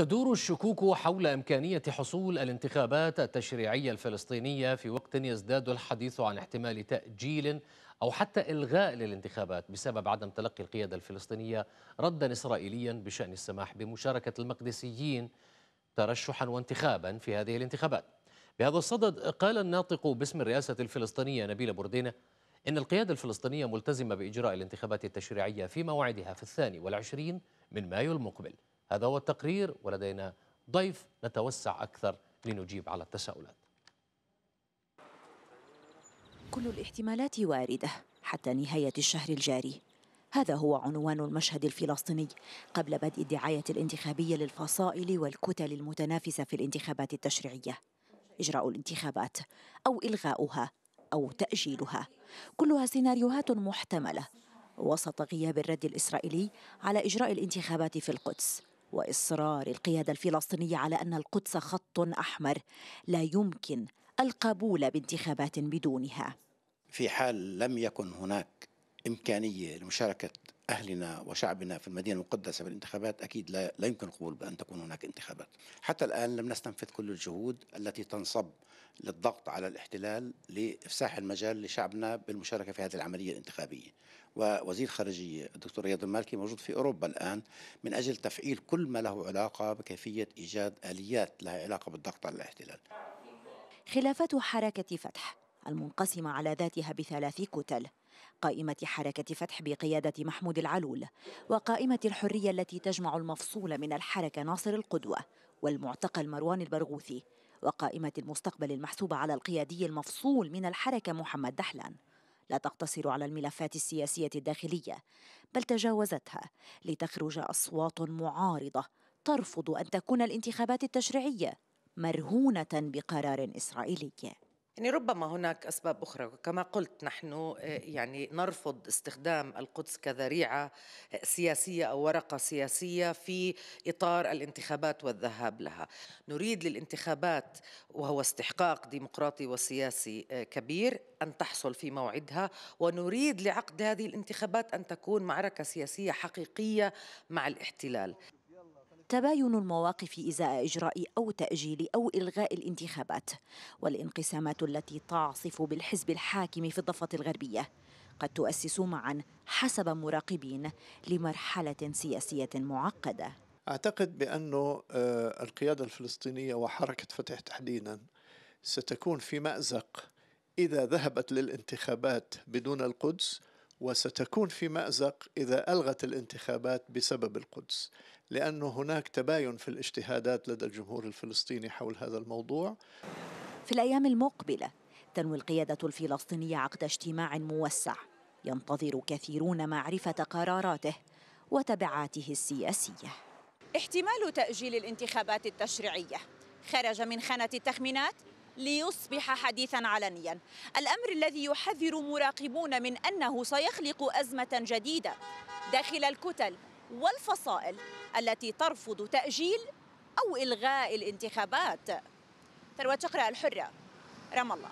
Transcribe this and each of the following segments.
تدور الشكوك حول إمكانية حصول الانتخابات التشريعية الفلسطينية في وقت يزداد الحديث عن احتمال تأجيل أو حتى إلغاء للانتخابات بسبب عدم تلقي القيادة الفلسطينية ردا إسرائيليا بشأن السماح بمشاركة المقدسيين ترشحا وانتخابا في هذه الانتخابات بهذا الصدد قال الناطق باسم الرئاسة الفلسطينية نبيل بوردينة إن القيادة الفلسطينية ملتزمة بإجراء الانتخابات التشريعية في موعدها في الثاني والعشرين من مايو المقبل هذا هو التقرير ولدينا ضيف نتوسع أكثر لنجيب على التساؤلات كل الاحتمالات واردة حتى نهاية الشهر الجاري هذا هو عنوان المشهد الفلسطيني قبل بدء الدعاية الانتخابية للفصائل والكتل المتنافسة في الانتخابات التشريعية إجراء الانتخابات أو إلغاؤها أو تأجيلها كلها سيناريوهات محتملة وسط غياب الرد الإسرائيلي على إجراء الانتخابات في القدس واصرار القياده الفلسطينيه على ان القدس خط احمر لا يمكن القبول بانتخابات بدونها في حال لم يكن هناك امكانيه لمشاركه اهلنا وشعبنا في المدينه المقدسه بالانتخابات اكيد لا, لا يمكن القبول بان تكون هناك انتخابات. حتى الان لم نستنفذ كل الجهود التي تنصب للضغط على الاحتلال لافساح المجال لشعبنا بالمشاركه في هذه العمليه الانتخابيه، ووزير خارجية الدكتور رياض المالكي موجود في أوروبا الآن من أجل تفعيل كل ما له علاقة بكيفية إيجاد آليات لها علاقة بالضغط على الاحتلال خلافات حركة فتح المنقسمة على ذاتها بثلاث كتل قائمة حركة فتح بقيادة محمود العلول وقائمة الحرية التي تجمع المفصول من الحركة ناصر القدوة والمعتقل مروان البرغوثي وقائمة المستقبل المحسوبة على القيادي المفصول من الحركة محمد دحلان لا تقتصر على الملفات السياسية الداخلية بل تجاوزتها لتخرج أصوات معارضة ترفض أن تكون الانتخابات التشريعية مرهونة بقرار إسرائيلي يعني ربما هناك أسباب أخرى كما قلت نحن آه، يعني نرفض استخدام القدس كذريعة آه، سياسية أو ورقة سياسية في إطار الانتخابات والذهاب لها نريد للانتخابات وهو استحقاق ديمقراطي وسياسي آه، كبير أن تحصل في موعدها ونريد لعقد هذه الانتخابات أن تكون معركة سياسية حقيقية مع الاحتلال تباين المواقف ازاء اجراء او تاجيل او الغاء الانتخابات والانقسامات التي تعصف بالحزب الحاكم في الضفه الغربيه قد تؤسس معا حسب مراقبين لمرحله سياسيه معقده اعتقد بانه آه، القياده الفلسطينيه وحركه فتح تحديدا ستكون في مازق اذا ذهبت للانتخابات بدون القدس وستكون في مازق اذا الغت الانتخابات بسبب القدس لأنه هناك تباين في الاجتهادات لدى الجمهور الفلسطيني حول هذا الموضوع في الأيام المقبلة تنوي القيادة الفلسطينية عقد اجتماع موسع ينتظر كثيرون معرفة قراراته وتبعاته السياسية احتمال تأجيل الانتخابات التشريعية خرج من خانة التخمينات ليصبح حديثا علنيا الأمر الذي يحذر مراقبون من أنه سيخلق أزمة جديدة داخل الكتل والفصائل التي ترفض تأجيل أو إلغاء الانتخابات ثروة شقراء الحرة رام الله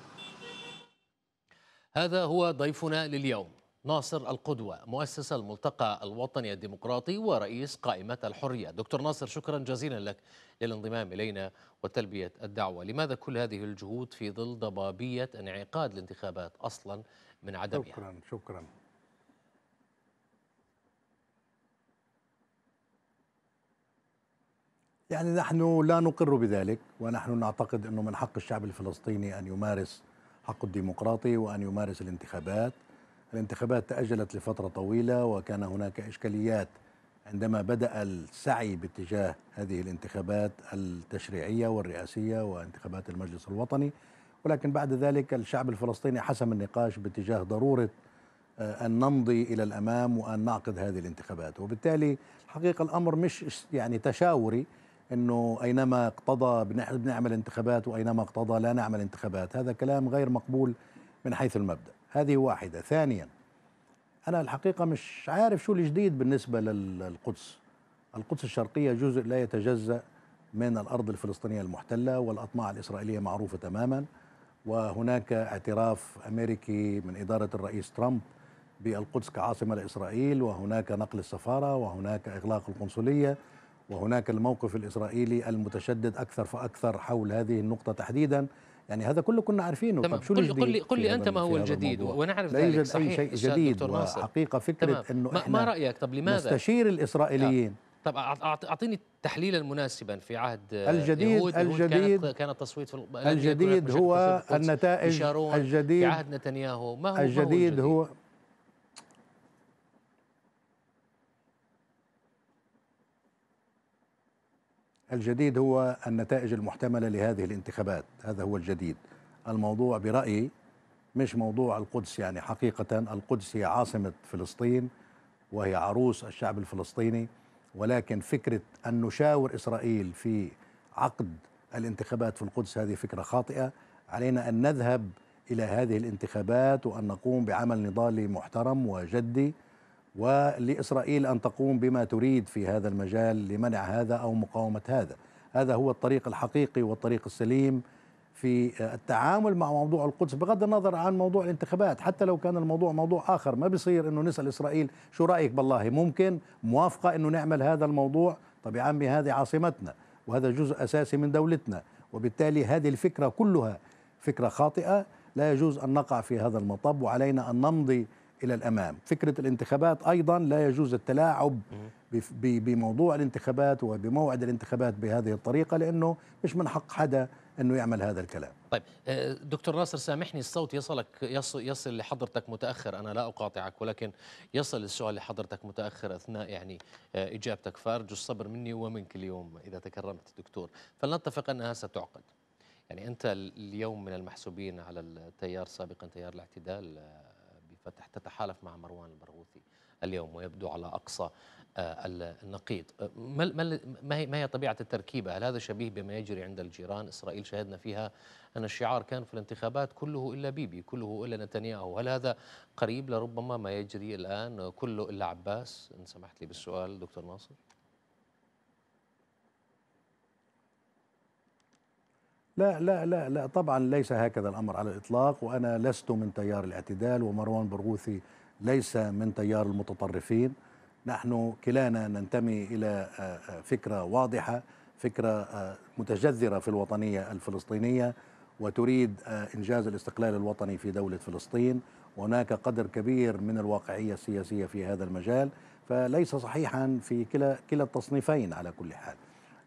هذا هو ضيفنا لليوم ناصر القدوة مؤسس الملتقى الوطني الديمقراطي ورئيس قائمة الحرية دكتور ناصر شكرا جزيلا لك للانضمام إلينا وتلبية الدعوة لماذا كل هذه الجهود في ظل ضبابية انعقاد الانتخابات أصلا من عدمها شكرا شكرا يعني نحن لا نقر بذلك ونحن نعتقد أنه من حق الشعب الفلسطيني أن يمارس حقه الديمقراطي وأن يمارس الانتخابات الانتخابات تأجلت لفترة طويلة وكان هناك إشكاليات عندما بدأ السعي باتجاه هذه الانتخابات التشريعية والرئاسية وانتخابات المجلس الوطني ولكن بعد ذلك الشعب الفلسطيني حسم النقاش باتجاه ضرورة آه، أن نمضي إلى الأمام وأن نعقد هذه الانتخابات وبالتالي حقيقة الأمر مش يعني تشاوري انه اينما اقتضى بنعمل انتخابات واينما اقتضى لا نعمل انتخابات هذا كلام غير مقبول من حيث المبدا هذه واحده ثانيا انا الحقيقه مش عارف شو الجديد بالنسبه للقدس القدس الشرقيه جزء لا يتجزا من الارض الفلسطينيه المحتله والاطماع الاسرائيليه معروفه تماما وهناك اعتراف امريكي من اداره الرئيس ترامب بالقدس كعاصمه لاسرائيل وهناك نقل السفاره وهناك اغلاق القنصليه وهناك الموقف الإسرائيلي المتشدد أكثر فأكثر حول هذه النقطة تحديدا يعني هذا كله كنا عارفينه طب شو قل, قل لي قل لي انت ما هو الجديد ونعرف لا يوجد صحيح اي شيء جديد حقيقه فكره انه ما, ما رايك طب لماذا نستشير الاسرائيليين طب اعطيني تحليلا مناسبا في عهد الجديد يهود الجديد كانت كان التصويت في الجديد هو النتائج الجديد في عهد نتنياهو ما هو الجديد, ما هو, الجديد هو الجديد هو النتائج المحتملة لهذه الانتخابات هذا هو الجديد الموضوع برأيي مش موضوع القدس يعني حقيقة القدس هي عاصمة فلسطين وهي عروس الشعب الفلسطيني ولكن فكرة أن نشاور إسرائيل في عقد الانتخابات في القدس هذه فكرة خاطئة علينا أن نذهب إلى هذه الانتخابات وأن نقوم بعمل نضالي محترم وجدي ولاسرائيل ان تقوم بما تريد في هذا المجال لمنع هذا او مقاومه هذا. هذا هو الطريق الحقيقي والطريق السليم في التعامل مع موضوع القدس بغض النظر عن موضوع الانتخابات حتى لو كان الموضوع موضوع آخر ما بيصير أنه نسأل إسرائيل شو رأيك بالله ممكن موافقة أنه نعمل هذا الموضوع طب يا عمي هذه عاصمتنا وهذا جزء أساسي من دولتنا وبالتالي هذه الفكرة كلها فكرة خاطئة لا يجوز أن نقع في هذا المطب وعلينا أن نمضي الى الامام فكره الانتخابات ايضا لا يجوز التلاعب بموضوع الانتخابات وبموعد الانتخابات بهذه الطريقه لانه مش من حق حدا انه يعمل هذا الكلام طيب آه، دكتور ناصر سامحني الصوت يصلك يصل لحضرتك متاخر انا لا اقاطعك ولكن يصل السؤال لحضرتك متاخر اثناء يعني آه، اجابتك فارجو الصبر مني ومنك اليوم اذا تكرمت دكتور فلنتفق انها ستعقد يعني انت اليوم من المحسوبين على التيار سابقا تيار الاعتدال آه، تتحالف مع مروان البرغوثي اليوم ويبدو على أقصى آه، النقيض آه، ما هي, ما هي طبيعة التركيبة هل هذا شبيه بما يجري عند الجيران إسرائيل شهدنا فيها أن الشعار كان في الانتخابات كله إلا بيبي كله إلا نتنياهو هل هذا قريب لربما ما يجري الآن كله إلا عباس إن سمحت لي بالسؤال دكتور ناصر لا لا لا لا طبعا ليس هكذا الامر على الاطلاق وانا لست من تيار الاعتدال ومروان برغوثي ليس من تيار المتطرفين نحن كلانا ننتمي الى آه، آه، فكره واضحه فكره آه، متجذره في الوطنيه الفلسطينيه وتريد انجاز الاستقلال الوطني في دوله فلسطين وهناك قدر كبير من الواقعيه السياسيه في هذا المجال فليس صحيحا في كلا كلا التصنيفين على كل حال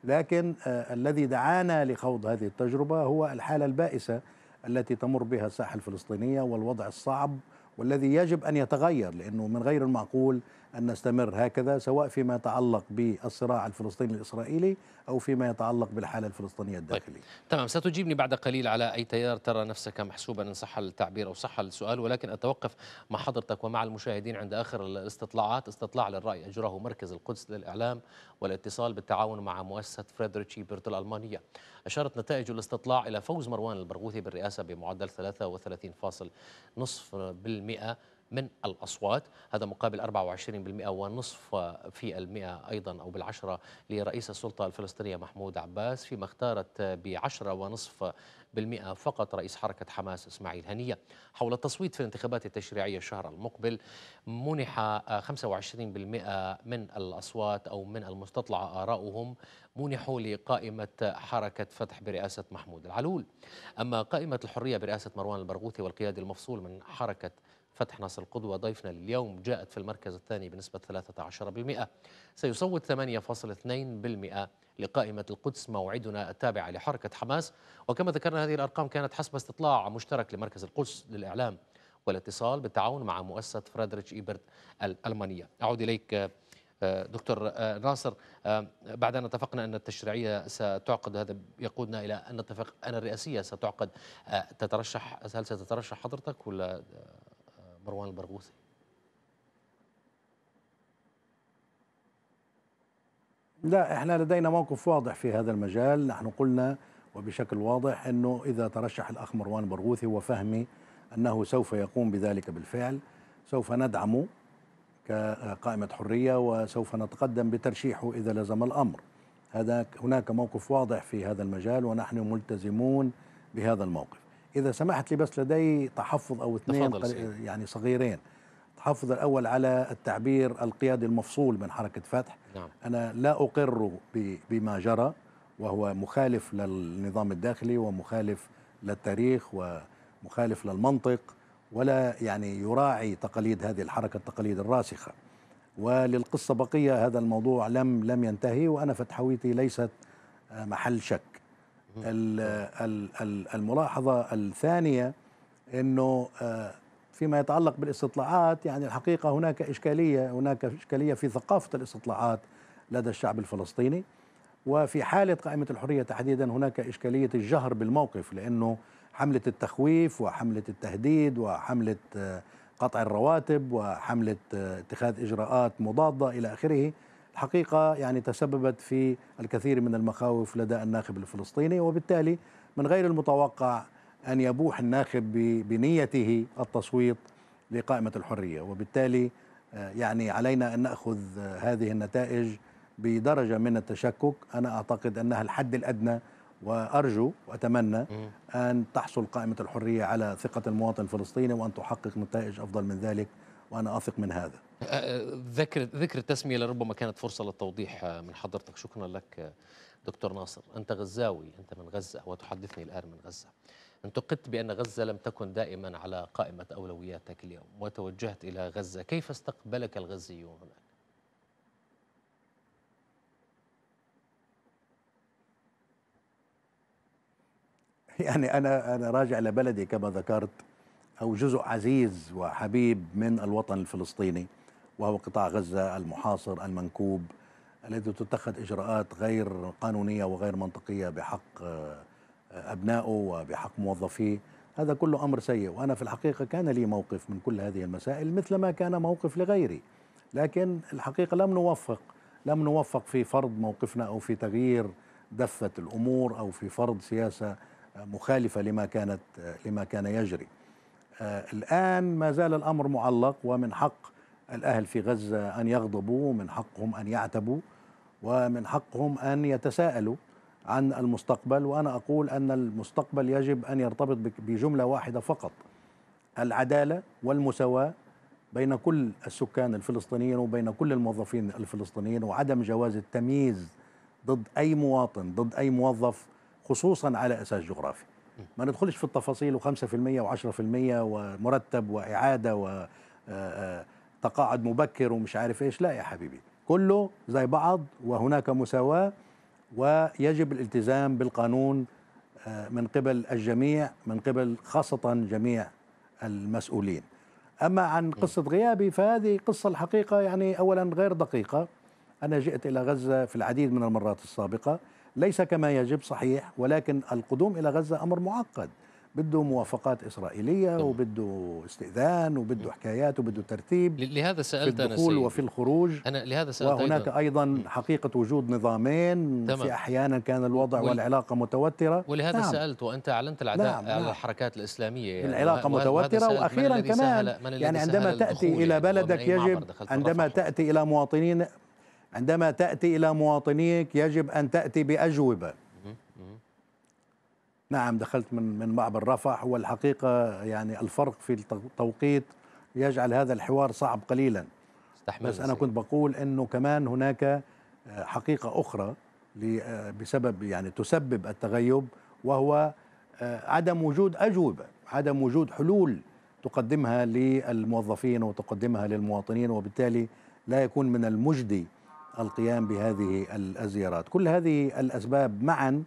لكن آه، الذي دعانا لخوض هذه التجربة هو الحالة البائسة التي تمر بها الساحة الفلسطينية والوضع الصعب والذي يجب أن يتغير لأنه من غير المعقول أن نستمر هكذا سواء فيما يتعلق بالصراع الفلسطيني الإسرائيلي أو فيما يتعلق بالحالة الفلسطينية طيب. الداخلية طيب. تمام ستجيبني بعد قليل على أي تيار ترى نفسك محسوبا إن صح التعبير أو صح السؤال ولكن أتوقف مع حضرتك ومع المشاهدين عند آخر الاستطلاعات استطلاع للرأي أجراه مركز القدس للإعلام والاتصال بالتعاون مع مؤسسة فريدريتش بيرت الألمانية أشارت نتائج الاستطلاع إلى فوز مروان البرغوثي بالرئاسة بمعدل 33.5% من الأصوات هذا مقابل 24% ونصف في المئة أيضا أو بالعشرة لرئيس السلطة الفلسطينية محمود عباس فيما اختارت بعشرة ونصف بالمئة فقط رئيس حركة حماس إسماعيل هنية حول التصويت في الانتخابات التشريعية الشهر المقبل منح 25% من الأصوات أو من المستطلع آراؤهم منحوا لقائمة حركة فتح برئاسة محمود العلول أما قائمة الحرية برئاسة مروان البرغوثي والقيادة المفصول من حركة فتح ناصر القدوة ضيفنا لليوم جاءت في المركز الثاني بنسبة 13% سيصوت 8.2% لقائمة القدس موعدنا التابعة لحركة حماس وكما ذكرنا هذه الأرقام كانت حسب استطلاع مشترك لمركز القدس للإعلام والاتصال بالتعاون مع مؤسسة فريدريتش إيبرت الألمانية أعود إليك آه، دكتور آه، ناصر آه، بعد أن اتفقنا أن التشريعية ستعقد هذا يقودنا إلى أن نتفق أن الرئاسية ستعقد تترشح هل ستترشح حضرتك ولا مروان البرغوثي لا احنا لدينا موقف واضح في هذا المجال نحن قلنا وبشكل واضح انه اذا ترشح الاخ مروان البرغوثي وفهمي انه سوف يقوم بذلك بالفعل سوف ندعمه كقائمه حريه وسوف نتقدم بترشيحه اذا لزم الامر هذا هناك موقف واضح في هذا المجال ونحن ملتزمون بهذا الموقف اذا سمحت لي بس لدي تحفظ او اثنين يعني صغيرين التحفظ الاول على التعبير القيادي المفصول من حركه فتح نعم. انا لا اقر بما جرى وهو مخالف للنظام الداخلي ومخالف للتاريخ ومخالف للمنطق ولا يعني يراعي تقاليد هذه الحركه التقاليد الراسخه وللقصه بقيه هذا الموضوع لم لم ينتهي وانا فتحويتي ليست محل شك آه. الملاحظة الثانية أنه آه، فيما يتعلق بالاستطلاعات يعني الحقيقة هناك إشكالية هناك إشكالية في ثقافة الاستطلاعات لدى الشعب الفلسطيني وفي حالة قائمة الحرية تحديدا هناك إشكالية الجهر بالموقف لأنه حملة التخويف وحملة التهديد وحملة آه، قطع الرواتب وحملة اتخاذ إجراءات مضادة إلى آخره حقيقة يعني تسببت في الكثير من المخاوف لدى الناخب الفلسطيني وبالتالي من غير المتوقع أن يبوح الناخب بنيته التصويت لقائمة الحرية وبالتالي آه، يعني علينا أن نأخذ آه، هذه النتائج بدرجة من التشكك أنا أعتقد أنها الحد الأدنى وأرجو وأتمنى أن تحصل قائمة الحرية على ثقة المواطن الفلسطيني وأن تحقق نتائج أفضل من ذلك وأنا أثق من هذا ذكر ذكر التسمية لربما كانت فرصة للتوضيح من حضرتك شكرا لك دكتور ناصر أنت غزاوي أنت من غزة وتحدثني الآن من غزة انتقدت بأن غزة لم تكن دائما على قائمة أولوياتك اليوم وتوجهت إلى غزة كيف استقبلك الغزيون هناك؟ يعني أنا أنا راجع لبلدي كما ذكرت أو جزء عزيز وحبيب من الوطن الفلسطيني وهو قطاع غزة المحاصر المنكوب الذي تتخذ إجراءات غير قانونية وغير منطقية بحق آه، أبنائه وبحق موظفيه هذا كله أمر سيء وأنا في الحقيقة كان لي موقف من كل هذه المسائل مثل ما كان موقف لغيري لكن الحقيقة لم نوفق لم نوفق في فرض موقفنا أو في تغيير دفة الأمور أو في فرض سياسة آه، مخالفة لما كانت آه، لما كان يجري آه، الآن ما زال الأمر معلق ومن حق الأهل في غزة أن يغضبوا من حقهم أن يعتبوا ومن حقهم أن يتساءلوا عن المستقبل وأنا أقول أن المستقبل يجب أن يرتبط بجملة واحدة فقط العدالة والمساواة بين كل السكان الفلسطينيين وبين كل الموظفين الفلسطينيين وعدم جواز التمييز ضد أي مواطن ضد أي موظف خصوصا على أساس جغرافي ما ندخلش في التفاصيل و5% و10% ومرتب واعاده و آه، آه، تقاعد مبكر ومش عارف ايش لا يا حبيبي كله زي بعض وهناك مساواه ويجب الالتزام بالقانون آه، من قبل الجميع من قبل خاصه جميع المسؤولين اما عن قصه غيابي فهذه قصه الحقيقه يعني اولا غير دقيقه انا جئت الى غزه في العديد من المرات السابقه ليس كما يجب صحيح ولكن القدوم إلى غزة أمر معقد بده موافقات إسرائيلية نعم. وبده استئذان وبده حكايات وبده ترتيب لهذا سألت في الدخول أنا وفي الخروج أنا لهذا سألت وهناك أيضا, أيضا حقيقة وجود نظامين تمام. في أحيانا كان الوضع وال... والعلاقة متوترة ولهذا نعم. سألت وأنت أعلنت العداء نعم. نعم. على الحركات الإسلامية يعني العلاقة وه... متوترة وأخيرا كمان يعني عندما تأتي إلى يعني؟ بلدك يجب عندما تأتي إلى مواطنين عندما تأتي إلى مواطنيك يجب أن تأتي بأجوبة نعم دخلت من من معبر رفح والحقيقة يعني الفرق في التوقيت يجعل هذا الحوار صعب قليلا بس أنا كنت بقول أنه كمان هناك آه، حقيقة أخرى آه، بسبب يعني تسبب التغيب وهو آه، عدم وجود أجوبة عدم وجود حلول تقدمها للموظفين وتقدمها للمواطنين وبالتالي لا يكون من المجدي القيام بهذه الزيارات كل هذه الأسباب معا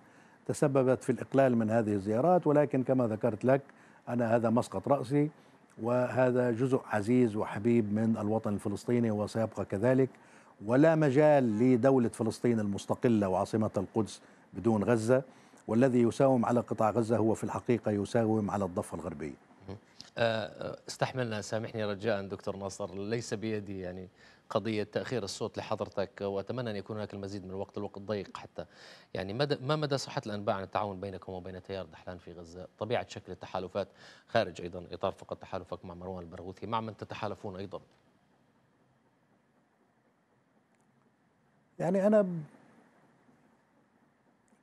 تسببت في الإقلال من هذه الزيارات ولكن كما ذكرت لك أنا هذا مسقط رأسي وهذا جزء عزيز وحبيب من الوطن الفلسطيني وسيبقى كذلك ولا مجال لدولة فلسطين المستقلة وعاصمة القدس بدون غزة والذي يساوم على قطاع غزة هو في الحقيقة يساوم على الضفة الغربية آه، آه، استحملنا سامحني رجاء دكتور ناصر ليس بيدي يعني قضية تأخير الصوت لحضرتك وأتمنى أن يكون هناك المزيد من الوقت الوقت ضيق حتى يعني مدى ما مدى صحة الأنباء عن التعاون بينكم وبين تيار دحلان في غزة طبيعة شكل التحالفات خارج أيضا إطار فقط تحالفك مع مروان البرغوثي مع من تتحالفون أيضا يعني أنا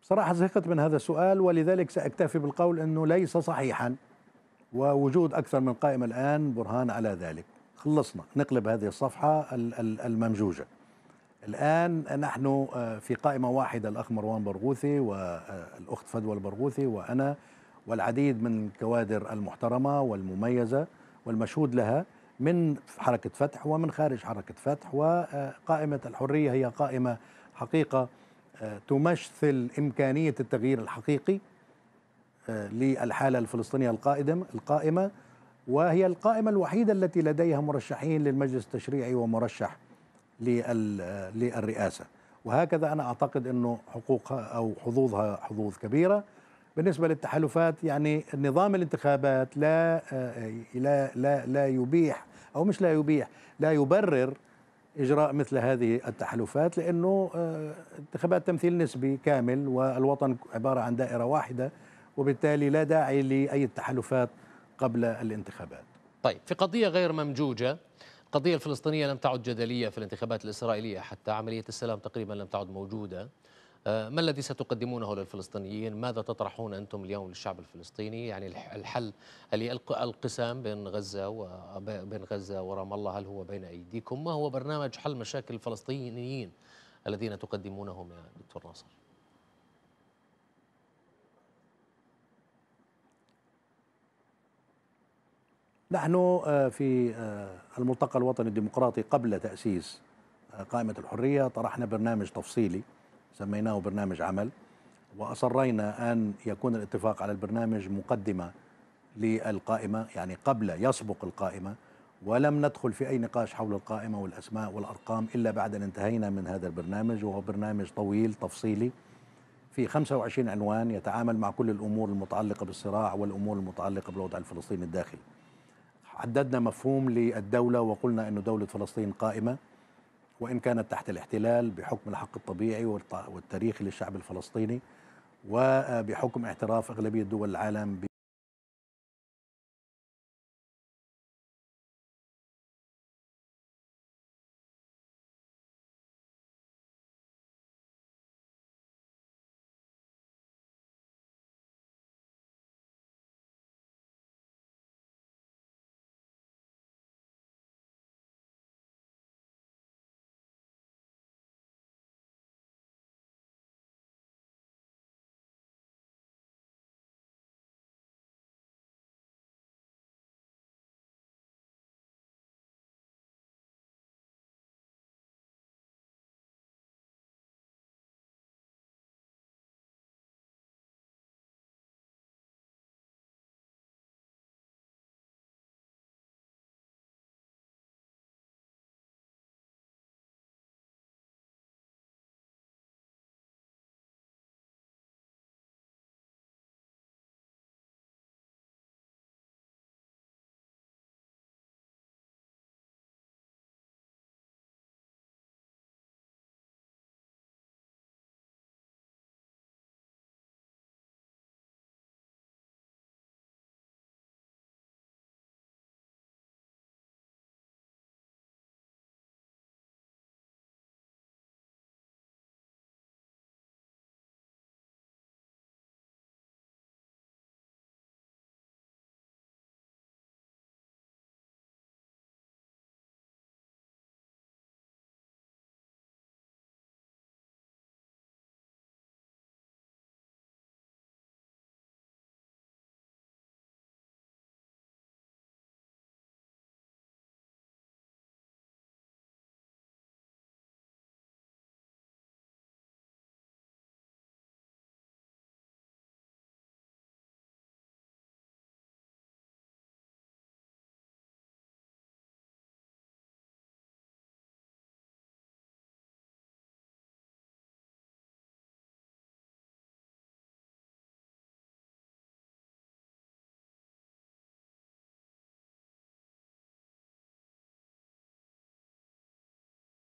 بصراحة زهقت من هذا السؤال ولذلك سأكتفي بالقول أنه ليس صحيحا ووجود أكثر من قائمة الآن برهان على ذلك خلصنا نقلب هذه الصفحة الممجوجة الآن نحن آه، في قائمة واحدة الأخ مروان برغوثي والأخت آه، فدوى البرغوثي وأنا والعديد من الكوادر المحترمة والمميزة والمشهود لها من حركة فتح ومن خارج حركة فتح وقائمة آه، الحرية هي قائمة حقيقة تمثل إمكانية التغيير الحقيقي للحالة الفلسطينية القائمة وهي القائمة الوحيدة التي لديها مرشحين للمجلس التشريعي ومرشح للرئاسة وهكذا أنا أعتقد أنه حقوقها أو حظوظها حظوظ كبيرة بالنسبة للتحالفات يعني نظام الانتخابات لا لا لا لا يبيح أو مش لا يبيح لا يبرر إجراء مثل هذه التحالفات لأنه آه، انتخابات تمثيل نسبي كامل والوطن عبارة عن دائرة واحدة وبالتالي لا داعي لأي تحالفات قبل الانتخابات طيب في قضية غير ممجوجة القضية الفلسطينية لم تعد جدلية في الانتخابات الإسرائيلية حتى عملية السلام تقريبا لم تعد موجودة آه، ما الذي ستقدمونه للفلسطينيين ماذا تطرحون أنتم اليوم للشعب الفلسطيني يعني الحل القسام بين غزة وبين غزة ورام الله هل هو بين أيديكم ما هو برنامج حل مشاكل الفلسطينيين الذين تقدمونه يا دكتور ناصر نحن آه، في آه، الملتقى الوطني الديمقراطي قبل تأسيس آه، قائمة الحرية طرحنا برنامج تفصيلي سميناه برنامج عمل وأصرينا أن يكون الاتفاق على البرنامج مقدمة للقائمة يعني قبل يسبق القائمة ولم ندخل في أي نقاش حول القائمة والأسماء والأرقام إلا بعد أن انتهينا من هذا البرنامج وهو برنامج طويل تفصيلي في 25 عنوان يتعامل مع كل الأمور المتعلقة بالصراع والأمور المتعلقة بالوضع الفلسطيني الداخلي عددنا مفهوم للدولة وقلنا أن دولة فلسطين قائمة وإن كانت تحت الاحتلال بحكم الحق الطبيعي والتاريخي للشعب الفلسطيني وبحكم اعتراف أغلبية دول العالم